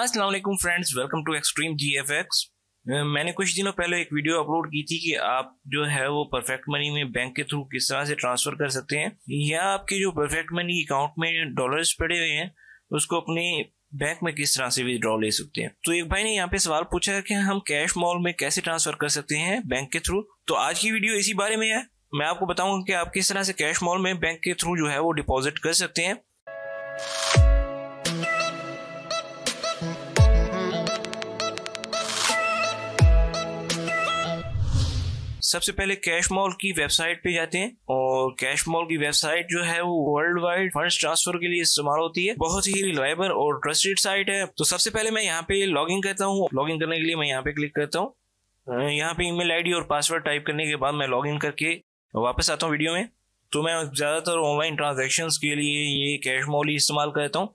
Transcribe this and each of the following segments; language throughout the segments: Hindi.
Aslam friends welcome to extreme G F X मैंने कुछ दिनों पहले एक वीडियो अपलोड की थी कि आप जो है वो परफेक्ट मनी में बैंक के थ्रू किस तरह से ट्रांसफर कर सकते हैं या आपके जो परफेक्ट मनी अकाउंट में डॉलर्स पड़े हुए हैं उसको अपने बैंक में किस तरह से विदड्रॉ ले सकते हैं तो एक भाई ने यहाँ पे सवाल पूछा कि हम कैश मॉल में कैसे ट्रांसफर कर सकते हैं बैंक के थ्रू तो आज की वीडियो इसी बारे में है मैं आपको बताऊंगा कि आप किस तरह से कैश मॉल में बैंक के थ्रू जो है वो डिपॉजिट कर सकते हैं सबसे पहले कैश मॉल की वेबसाइट पे जाते हैं और कैश मॉल की वेबसाइट जो है वो वर्ल्ड वाइड फंड ट्रांसफर के लिए इस्तेमाल होती है बहुत ही रिलायबल और ट्रस्टेड साइट है तो सबसे पहले मैं यहाँ पे लॉग इन करता हूँ लॉग इन करने के लिए मैं यहाँ पे क्लिक करता हूँ यहाँ पे ईमेल आईडी और पासवर्ड टाइप करने के बाद मैं लॉग इन करके वापस आता हूँ वीडियो में तो मैं ज़्यादातर ऑनलाइन ट्रांजेक्शन के लिए ये कैश मॉल ही इस्तेमाल करता हूँ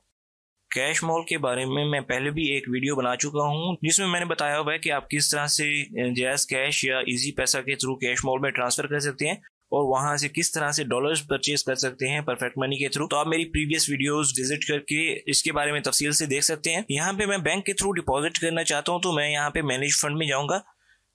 कैश मॉल के बारे में मैं पहले भी एक वीडियो बना चुका हूँ जिसमें मैंने बताया हुआ है कि आप किस तरह से जैस कैश या इजी पैसा के थ्रू कैश मॉल में ट्रांसफर कर सकते हैं और वहां से किस तरह से डॉलर्स परचेज कर सकते हैं परफेक्ट मनी के थ्रू तो आप मेरी प्रीवियस वीडियोस विजिट करके इसके बारे में तफसील से देख सकते हैं यहाँ पे मैं बैंक के थ्रू डिपॉजिट करना चाहता हूँ तो मैं यहाँ पे मैनेज फंड में जाऊंगा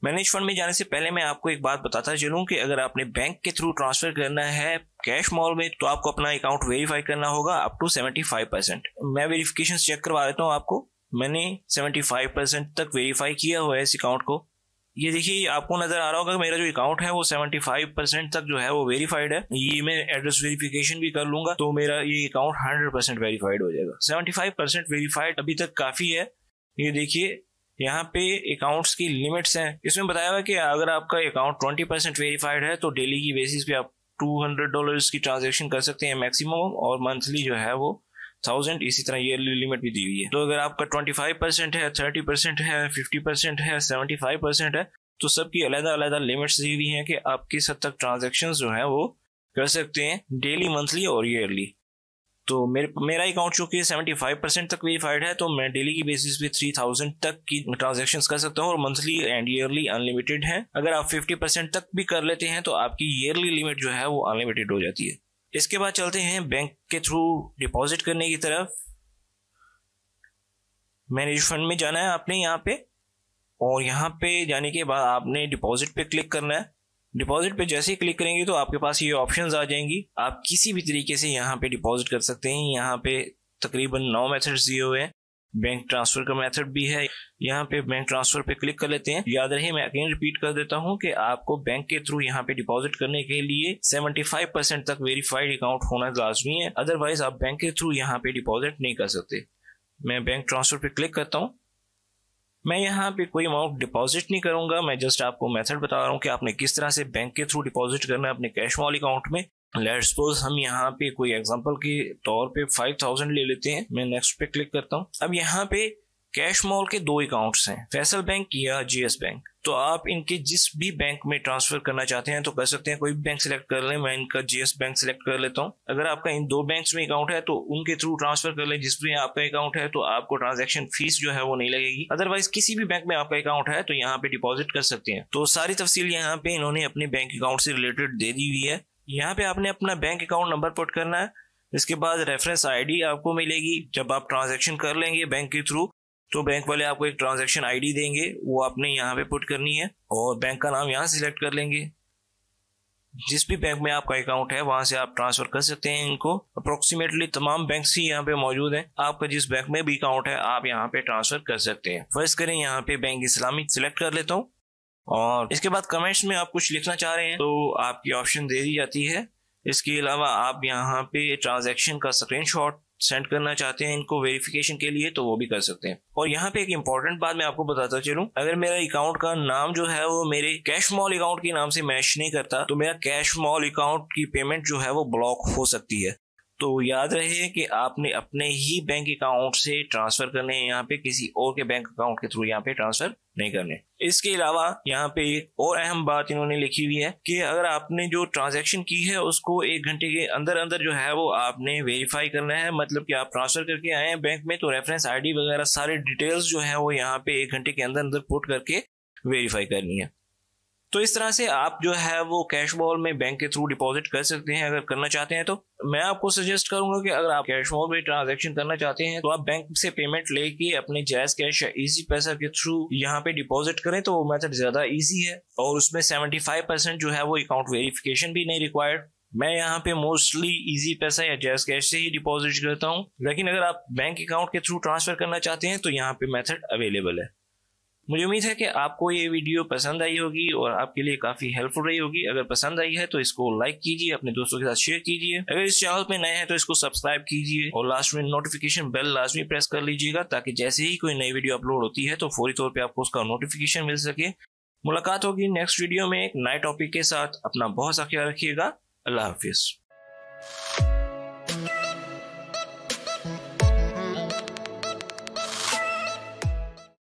मैनेज फंड में जाने से पहले मैं आपको एक बात बताता चलूँ कि अगर आपने बैंक के थ्रू ट्रांसफर करना है कैश मॉल में तो आपको अपना अकाउंट वेरीफाई करना होगा up to seventy five percent मैं वेरिफिकेशन चेक करवा देता हूँ आपको मैंने सेवेंटी फाइव परसेंट तक वेरीफाई किया हुआ है इस अकाउंट को ये देखिए आपको नजर आ रहा होगा मेरा जो अकाउंट है वो 75 परसेंट तक जो है वो वेरीफाइड है ये मैं एड्रेस वेरिफिकेशन भी कर लूंगा तो मेरा ये अकाउंट 100 परसेंट वेरीफाइड हो जाएगा 75 परसेंट वेरीफाइड अभी तक काफी है ये देखिए यहाँ पे अकाउंट्स की लिमिट्स हैं इसमें बताया हुआ कि अगर आपका अकाउंट ट्वेंटी परसेंट वेरीफाइड है तो डेली की बेसिस पे आप टू हंड्रेड डॉलर की ट्रांजेक्शन कर सकते हैं मैक्सिमम और मंथली जो है वो थाउजेंड इसी तरह ईयरली लिमिट भी दी हुई है तो अगर आपका ट्वेंटी फाइव परसेंट है थर्टी परसेंट है फिफ्टी परसेंट है सेवेंटी फाइव परसेंट है तो सबकी अलहदा अलग लिमिट्स दी हुई है कि आप किस हद तक ट्रांजेक्शन जो है वो कर सकते हैं डेली मंथली और ईयरली तो मेरे मेरा अकाउंट चूंकि सेवेंटी फाइव परसेंट तक वेरीफाइड है तो मैं डेली की बेसिस पे थ्री थाउजेंड तक की ट्रांजेक्शन कर सकता हूँ और मंथली एंड ईयरली अनलिमिटेड है अगर आप फिफ्टी परसेंट तक भी कर लेते हैं तो आपकी ईयरली लिमिट जो है वो अनलिमिटेड हो जाती है इसके बाद चलते हैं बैंक के थ्रू डिपॉजिट करने की तरफ मैनेज फंड में जाना है आपने यहाँ पे और यहाँ पे जाने के बाद आपने डिपॉजिट पे क्लिक करना है डिपॉजिट पे जैसे ही क्लिक करेंगे तो आपके पास ये ऑप्शन आ जाएंगी आप किसी भी तरीके से यहाँ पे डिपॉजिट कर सकते हैं यहाँ पे तकरीबन नौ मेथड दिए हुए हैं बैंक ट्रांसफर का मेथड भी है यहाँ पे बैंक ट्रांसफर पे क्लिक कर लेते हैं याद रहे मैं अगेन रिपीट कर देता हूँ कि आपको बैंक के थ्रू यहाँ पे डिपॉजिट करने के लिए 75 परसेंट तक वेरीफाइड अकाउंट होना लाजमी है अदरवाइज आप बैंक के थ्रू यहाँ पे डिपॉजिट नहीं कर सकते मैं बैंक ट्रांसफर पे क्लिक करता हूँ मैं यहाँ पे कोई अमाउंट डिपॉजिट नहीं करूंगा मैं जस्ट आपको मेथड बता रहा हूँ कि आपने किस तरह से बैंक के थ्रू डिपॉजिट करना है अपने कैश मॉल अकाउंट में लेट सपोज हम यहाँ पे कोई एग्जांपल के तौर पे 5000 ले लेते हैं मैं नेक्स्ट पे क्लिक करता हूँ अब यहाँ पे कैश मॉल के दो अकाउंट्स हैं फैसल बैंक या जीएस बैंक तो आप इनके जिस भी बैंक में ट्रांसफर करना चाहते हैं तो कर सकते हैं कोई भी बैंक सिलेक्ट कर लें मैं इनका जीएस बैंक सिलेक्ट कर लेता हूं अगर आपका इन दो बैंक में अकाउंट है तो उनके थ्रू ट्रांसफर कर लें जिस भी आपका अकाउंट है तो आपको ट्रांजेक्शन फीस जो है वो नहीं लगेगी अदरवाइज किसी भी बैंक में आपका अकाउंट है तो यहाँ पे डिपोजिट कर सकते हैं तो सारी तफसील यहाँ पे इन्होंने अपने बैंक अकाउंट से रिलेटेड दे दी हुई है यहाँ पे आपने अपना बैंक अकाउंट नंबर पुट करना है इसके बाद रेफरेंस आईडी आपको मिलेगी जब आप ट्रांजैक्शन कर लेंगे बैंक के थ्रू तो बैंक वाले आपको एक ट्रांजेक्शन आईडी देंगे वो आपने यहाँ पे पुट करनी है और बैंक का नाम यहाँ सिलेक्ट कर लेंगे जिस भी बैंक में आपका अकाउंट है वहां से आप ट्रांसफर कर सकते हैं इनको अप्रोक्सीमेटली तमाम बैंक ही यहाँ पे मौजूद हैं आपका जिस बैंक में भी अकाउंट है आप यहाँ पे ट्रांसफर कर सकते हैं फर्स्ट करें यहाँ पे बैंक इस्लामिक सिलेक्ट कर लेता हूँ और इसके बाद कमेंट्स में आप कुछ लिखना चाह रहे हैं तो आपकी ऑप्शन दे दी जाती है इसके अलावा आप यहाँ पे ट्रांजेक्शन का स्क्रीन सेंड करना चाहते हैं इनको वेरिफिकेशन के लिए तो वो भी कर सकते हैं और यहाँ पे एक इम्पोर्टेंट बात मैं आपको बताता चलूँ अगर मेरा अकाउंट का नाम जो है वो मेरे कैश मॉल अकाउंट के नाम से मैच नहीं करता तो मेरा कैश मॉल अकाउंट की पेमेंट जो है वो ब्लॉक हो सकती है तो याद रहे कि आपने अपने ही बैंक अकाउंट से ट्रांसफर करने हैं यहाँ पे किसी और के बैंक अकाउंट के थ्रू यहाँ पे ट्रांसफर नहीं करने इसके अलावा यहाँ पे एक और अहम बात इन्होंने लिखी हुई है कि अगर आपने जो ट्रांजैक्शन की है उसको एक घंटे के अंदर अंदर जो है वो आपने वेरीफाई करना है मतलब कि आप ट्रांसफर करके आए हैं बैंक में तो रेफरेंस आईडी वगैरह सारे डिटेल्स जो है वो यहाँ पे एक घंटे के अंदर अंदर पुट करके वेरीफाई करनी है तो इस तरह से आप जो है वो कैश बॉल में बैंक के थ्रू डिपॉजिट कर सकते हैं अगर करना चाहते हैं तो मैं आपको सजेस्ट करूंगा कि अगर आप कैश बॉल में ट्रांजैक्शन करना चाहते हैं तो आप बैंक से पेमेंट लेके अपने जैज कैश या इजी पैसा के थ्रू यहाँ पे डिपॉजिट करें तो वो मेथड ज्यादा ईजी है और उसमें सेवेंटी परसेंट जो है वो अकाउंट वेरिफिकेशन भी नहीं रिक्वायर्ड मैं यहाँ पे मोस्टली इजी पैसा या जैस कैश से ही डिपॉजिट करता हूँ लेकिन अगर आप बैंक अकाउंट के थ्रू ट्रांसफर करना चाहते हैं तो यहाँ पे मेथड अवेलेबल है मुझे उम्मीद है कि आपको ये वीडियो पसंद आई होगी और आपके लिए काफी हेल्पफुल रही होगी अगर पसंद आई है तो इसको लाइक कीजिए अपने दोस्तों के साथ शेयर कीजिए अगर इस चैनल पे नए हैं तो इसको सब्सक्राइब कीजिए और लास्ट में नोटिफिकेशन बेल लास्ट में प्रेस कर लीजिएगा ताकि जैसे ही कोई नई वीडियो अपलोड होती है तो फौरी तौर पर आपको उसका नोटिफिकेशन मिल सके मुलाकात होगी नेक्स्ट वीडियो में एक नए टॉपिक के साथ अपना बहुत सा ख्याल रखिएगा अल्लाह हाफिज़